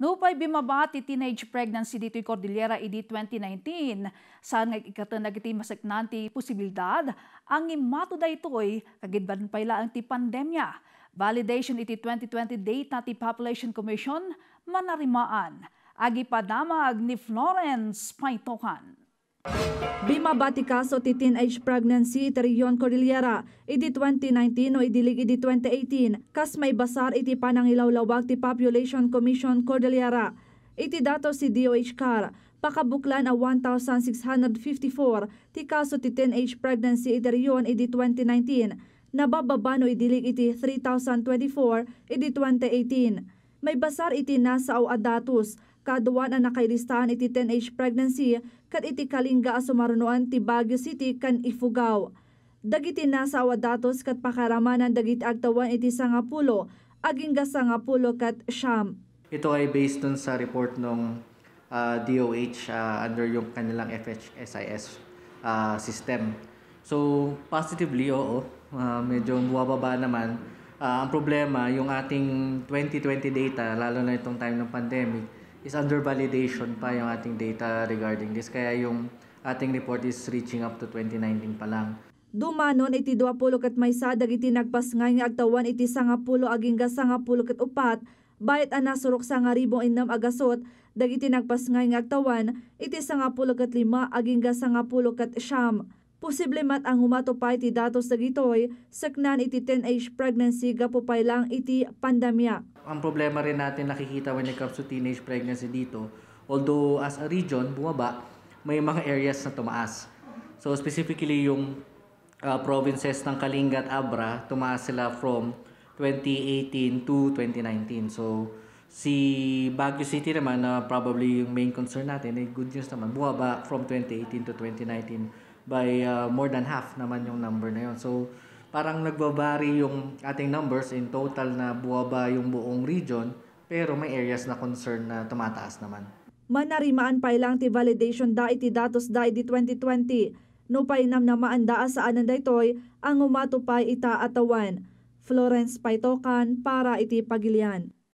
No Nupay bimabati teenage pregnancy dito'y Cordillera ID 2019. Sa ikatanag iti masaknanti posibilidad, ang imato da ito'y kagidban pala ang ti pandemya. Validation iti 2020 data ti Population Commission manarimaan. Agi padamag ni Florence Paitokan. Bima Batikaso ti teenage pregnancy ti Rion Cordillera iti 2019 o idilig iti 2018 kas may basar iti panangilawlawag ti Population Commission Cordillera. Iti datos si DOH CAR pakabuklan a 1,654 ti kaso ti teenage pregnancy iti Rion iti 2019 nabababa no idilig iti 3,024 iti 2018. May basar iti nasa o adatos Kaduan ang nakairistahan iti 10 age pregnancy kat iti kalingga sumarunoan ti Baguio City kan Ifugao. Dagiti nasawa datos kat pakaramanan dagiti agtawan iti sangapulo, aging sangapulo kat siyam. Ito ay based dun sa report ng uh, ah, DOH uh, ah, under yung kanilang FHSIS uh, ah, system. So positively, oo, uh, medyo buwababa naman. Uh, ang problema, yung ating 2020 data, lalo na itong time ng pandemic, is under validation pa yung ating data regarding this. Kaya yung ating report is reaching up to 2019 pa lang. Dumanon iti 20 kat may sadag iti nagpas nga nga agtawan iti sangapulo aging sangapulo kat upat bayat ana surok sa nga ribong inam agasot dagiti nagpas nga nga agtawan iti sangapulo kat lima aging sangapulo kat siyam. Posible mat ang humatupay ti datos dagitoy saknan iti 10 age pregnancy gapopay lang iti pandemya. Ang problema rin natin nakikita when it comes to teenage pregnancy dito, although as a region bumaba, may mga areas na tumaas. So specifically yung uh, provinces ng Kalinga at Abra, tumaas sila from 2018 to 2019. So Si Baguio City naman na uh, probably yung main concern natin, eh, good news naman, buwaba from 2018 to 2019 by uh, more than half naman yung number na yun. So, parang nagbabari yung ating numbers in total na buwaba yung buong region pero may areas na concern na tumataas naman. Manarimaan pa ilang ti validation da iti datos da iti 2020 no painam na maandaa sa anan daytoy ang umatupay ita atawan. Florence Paitokan para iti pagilian.